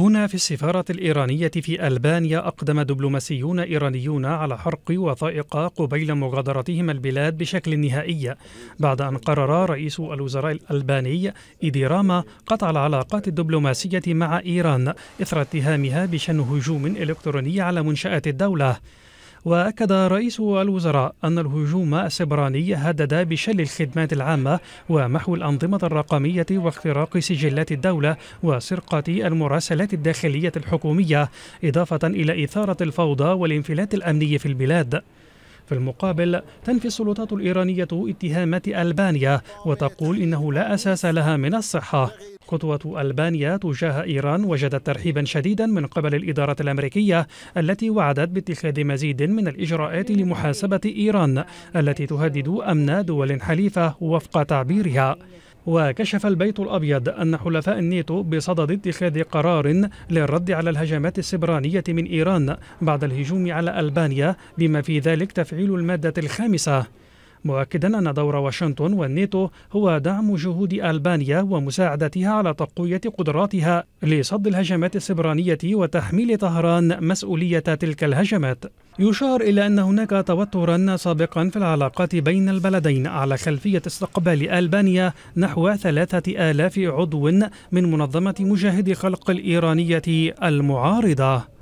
هنا في السفارة الإيرانية في ألبانيا أقدم دبلوماسيون إيرانيون على حرق وثائق قبيل مغادرتهم البلاد بشكل نهائي بعد أن قرر رئيس الوزراء الألباني إيدي راما قطع العلاقات الدبلوماسية مع إيران إثر اتهامها بشن هجوم إلكتروني على منشآت الدولة وأكد رئيس الوزراء أن الهجوم السبراني هدد بشل الخدمات العامة ومحو الأنظمة الرقمية واختراق سجلات الدولة وسرقة المراسلات الداخلية الحكومية إضافة إلى إثارة الفوضى والانفلات الأمني في البلاد في المقابل تنفي السلطات الإيرانية اتهامات ألبانيا وتقول إنه لا أساس لها من الصحة خطوة ألبانيا تجاه إيران وجدت ترحيبا شديدا من قبل الإدارة الأمريكية التي وعدت باتخاذ مزيد من الإجراءات لمحاسبة إيران التي تهدد أمن دول حليفة وفق تعبيرها وكشف البيت الأبيض أن حلفاء النيتو بصدد اتخاذ قرار للرد على الهجمات السبرانية من إيران بعد الهجوم على ألبانيا بما في ذلك تفعيل المادة الخامسة مؤكدا أن دور واشنطن والنيتو هو دعم جهود ألبانيا ومساعدتها على تقوية قدراتها لصد الهجمات السبرانية وتحميل طهران مسؤولية تلك الهجمات يشار إلى أن هناك توترا سابقا في العلاقات بين البلدين على خلفية استقبال ألبانيا نحو ثلاثة آلاف عضو من منظمة مجاهدي خلق الإيرانية المعارضة